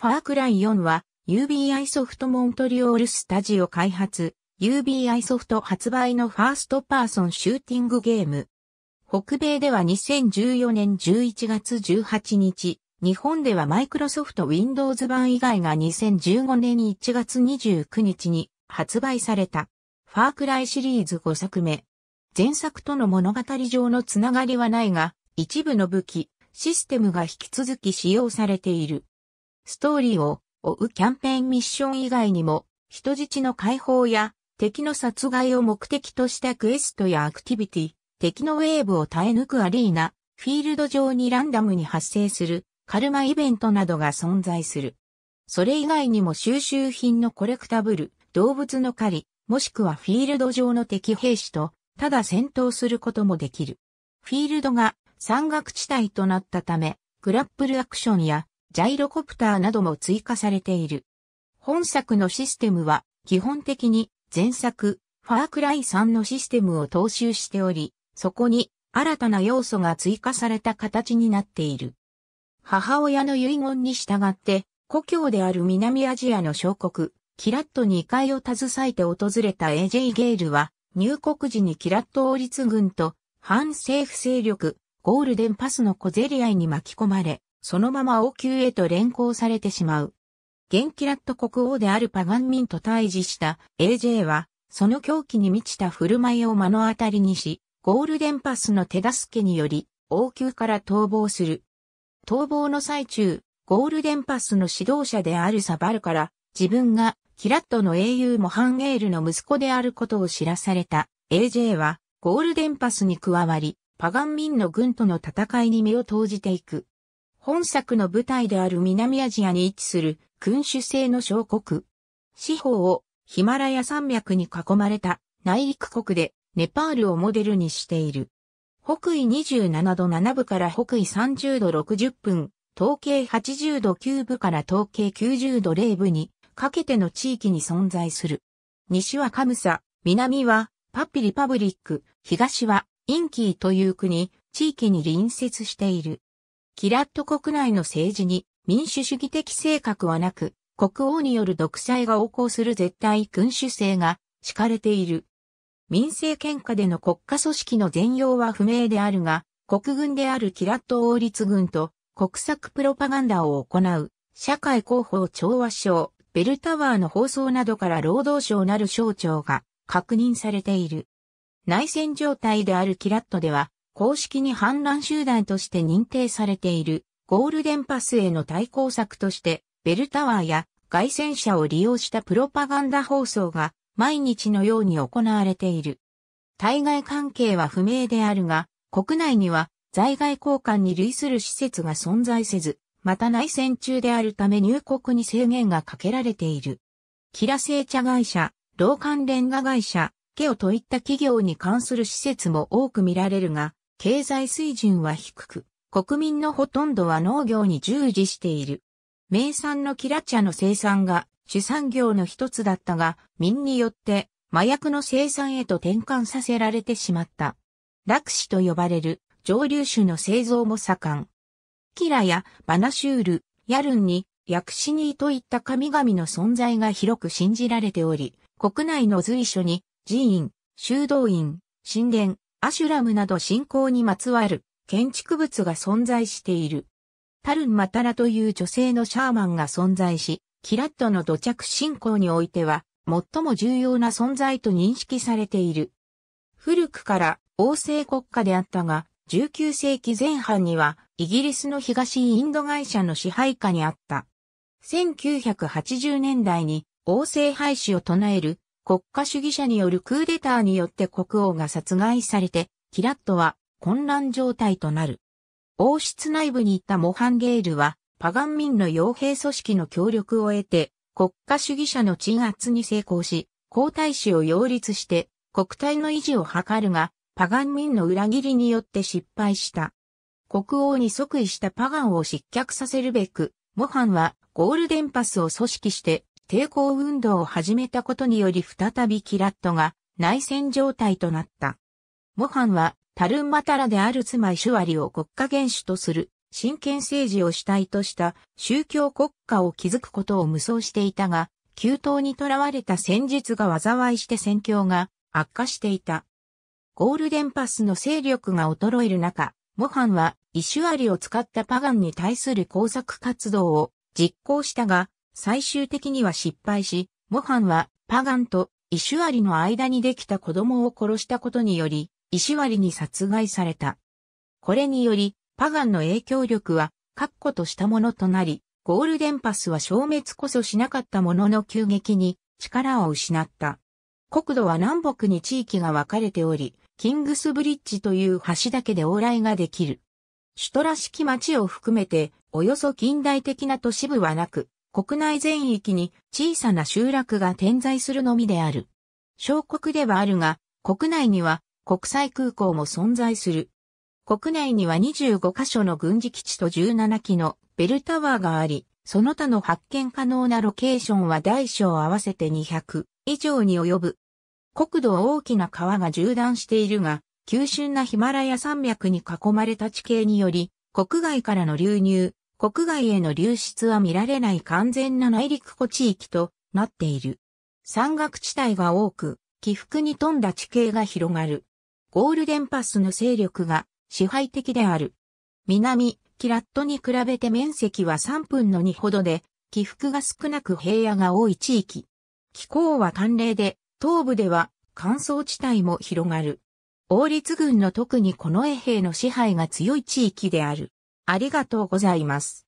ファークライ4は UBI ソフトモントリオールスタジオ開発 UBI ソフト発売のファーストパーソンシューティングゲーム。北米では2014年11月18日、日本ではマイクロソフト Windows 版以外が2015年1月29日に発売された。ファークライシリーズ5作目。前作との物語上のつながりはないが、一部の武器、システムが引き続き使用されている。ストーリーを追うキャンペーンミッション以外にも、人質の解放や敵の殺害を目的としたクエストやアクティビティ、敵のウェーブを耐え抜くアリーナ、フィールド上にランダムに発生するカルマイベントなどが存在する。それ以外にも収集品のコレクタブル、動物の狩り、もしくはフィールド上の敵兵士と、ただ戦闘することもできる。フィールドが山岳地帯となったため、グラップルアクションやジャイロコプターなども追加されている。本作のシステムは、基本的に前作、ファークライ3のシステムを踏襲しており、そこに新たな要素が追加された形になっている。母親の遺言に従って、故郷である南アジアの小国、キラットに階を携えて訪れた AJ ゲールは、入国時にキラット王立軍と反政府勢力、ゴールデンパスの小競り合いに巻き込まれ、そのまま王宮へと連行されてしまう。元気ラット国王であるパガンミンと対峙した AJ は、その狂気に満ちた振る舞いを目の当たりにし、ゴールデンパスの手助けにより、王宮から逃亡する。逃亡の最中、ゴールデンパスの指導者であるサバルから、自分がキラットの英雄モハンゲールの息子であることを知らされた AJ は、ゴールデンパスに加わり、パガンミンの軍との戦いに身を投じていく。本作の舞台である南アジアに位置する君主制の小国。四方をヒマラヤ山脈に囲まれた内陸国でネパールをモデルにしている。北緯27度7部から北緯30度60分、東経80度9部から東経90度0部にかけての地域に存在する。西はカムサ、南はパピリパブリック、東はインキーという国、地域に隣接している。キラット国内の政治に民主主義的性格はなく、国王による独裁が横行する絶対君主制が敷かれている。民政喧嘩での国家組織の全容は不明であるが、国軍であるキラット王立軍と国策プロパガンダを行う、社会広報調和省、ベルタワーの放送などから労働省なる省庁が確認されている。内戦状態であるキラットでは、公式に反乱集団として認定されているゴールデンパスへの対抗策としてベルタワーや外戦車を利用したプロパガンダ放送が毎日のように行われている。対外関係は不明であるが、国内には在外交換に類する施設が存在せず、また内戦中であるため入国に制限がかけられている。キラ製茶会社、老レ連ガ会社、ケオといった企業に関する施設も多く見られるが、経済水準は低く、国民のほとんどは農業に従事している。名産のキラチャの生産が主産業の一つだったが、民によって麻薬の生産へと転換させられてしまった。クシと呼ばれる蒸留酒の製造も盛ん。キラやバナシュール、ヤルンに、薬師にといった神々の存在が広く信じられており、国内の随所に寺院、修道院、神殿、アシュラムなど信仰にまつわる建築物が存在している。タルン・マタラという女性のシャーマンが存在し、キラットの土着信仰においては、最も重要な存在と認識されている。古くから王政国家であったが、19世紀前半にはイギリスの東インド会社の支配下にあった。1980年代に王政廃止を唱える国家主義者によるクーデターによって国王が殺害されて、キラットは混乱状態となる。王室内部にいたモハンゲールは、パガン民の傭兵組織の協力を得て、国家主義者の鎮圧に成功し、皇太子を擁立して、国体の維持を図るが、パガン民の裏切りによって失敗した。国王に即位したパガンを失脚させるべく、モハンはゴールデンパスを組織して、抵抗運動を始めたことにより再びキラットが内戦状態となった。モハンはタルンマタラである妻イシュワリを国家元首とする真剣政治を主体とした宗教国家を築くことを無双していたが、急騰にとらわれた戦術が災いして戦況が悪化していた。ゴールデンパスの勢力が衰える中、モハンはイシュアリを使ったパガンに対する工作活動を実行したが、最終的には失敗し、モハンはパガンとイシュアリの間にできた子供を殺したことにより、イシュアリに殺害された。これにより、パガンの影響力は確固としたものとなり、ゴールデンパスは消滅こそしなかったものの急激に力を失った。国土は南北に地域が分かれており、キングスブリッジという橋だけで往来ができる。首都らしき町を含めて、およそ近代的な都市部はなく、国内全域に小さな集落が点在するのみである。小国ではあるが、国内には国際空港も存在する。国内には25カ所の軍事基地と17機のベルタワーがあり、その他の発見可能なロケーションは大小合わせて200以上に及ぶ。国土大きな川が縦断しているが、急峻なヒマラヤ山脈に囲まれた地形により、国外からの流入、国外への流出は見られない完全な内陸湖地域となっている。山岳地帯が多く、起伏に富んだ地形が広がる。ゴールデンパスの勢力が支配的である。南、キラットに比べて面積は3分の2ほどで、起伏が少なく平野が多い地域。気候は寒冷で、東部では乾燥地帯も広がる。王立軍の特にこの衛兵の支配が強い地域である。ありがとうございます。